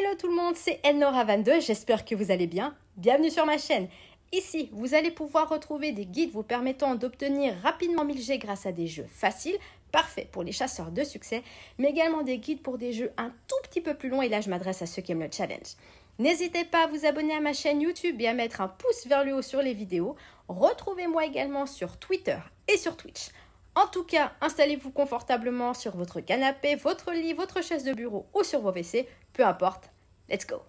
Hello tout le monde, c'est Elnora22, j'espère que vous allez bien. Bienvenue sur ma chaîne. Ici, vous allez pouvoir retrouver des guides vous permettant d'obtenir rapidement 1000G grâce à des jeux faciles, parfaits pour les chasseurs de succès, mais également des guides pour des jeux un tout petit peu plus longs et là je m'adresse à ceux qui aiment le challenge. N'hésitez pas à vous abonner à ma chaîne YouTube et à mettre un pouce vers le haut sur les vidéos. Retrouvez-moi également sur Twitter et sur Twitch. En tout cas, installez-vous confortablement sur votre canapé, votre lit, votre chaise de bureau ou sur vos WC, peu importe. Let's go